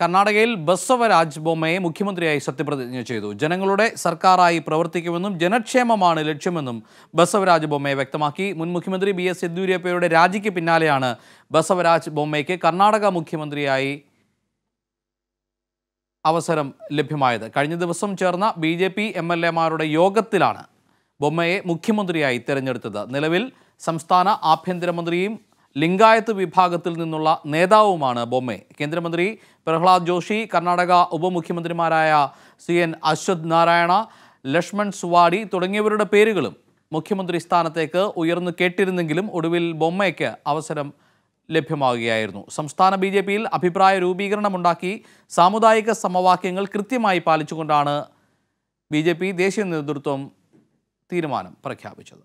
കർണാടകയിൽ ബസവരാജ് ബൊമ്മയെ മുഖ്യമന്ത്രിയായി സത്യപ്രതിജ്ഞ ചെയ്തു ജനങ്ങളുടെ സർക്കാരായി പ്രവർത്തിക്കുമെന്നും ജനക്ഷേമമാണ് ലക്ഷ്യമെന്നും ബസവരാജ് ബൊമ്മയെ വ്യക്തമാക്കി മുൻ മുഖ്യമന്ത്രി ബി എസ് യെദ്യൂരപ്പയുടെ രാജിക്ക് പിന്നാലെയാണ് ബസവരാജ് ബൊമ്മയ്ക്ക് കർണാടക മുഖ്യമന്ത്രിയായി അവസരം ലഭ്യമായത് കഴിഞ്ഞ ദിവസം ചേർന്ന B J P M L എമാരുടെ യോഗത്തിലാണ് ബൊമ്മയെ മുഖ്യമന്ത്രിയായി തിരഞ്ഞെടുത്തത് നിലവിൽ സംസ്ഥാന ആഭ്യന്തരമന്ത്രിയും ലിംഗായത്ത് വിഭാഗത്തിൽ നിന്നുള്ള നേതാവുമാണ് ബൊമ്മെ കേന്ദ്രമന്ത്രി പ്രഹ്ലാദ് ജോഷി കർണാടക ഉപമുഖ്യമന്ത്രിമാരായ സി എൻ അശ്വത് നാരായണ ലക്ഷ്മൺ സുവാടി തുടങ്ങിയവരുടെ പേരുകളും മുഖ്യമന്ത്രി സ്ഥാനത്തേക്ക് ഉയർന്നു കേട്ടിരുന്നെങ്കിലും ഒടുവിൽ ബൊമ്മയ്ക്ക് അവസരം ലഭ്യമാവുകയായിരുന്നു സംസ്ഥാന ബി ജെ പിയിൽ അഭിപ്രായ രൂപീകരണമുണ്ടാക്കി സാമുദായിക സമവാക്യങ്ങൾ കൃത്യമായി പാലിച്ചുകൊണ്ടാണ് ബി ജെ പി ദേശീയ നേതൃത്വം തീരുമാനം പ്രഖ്യാപിച്ചത്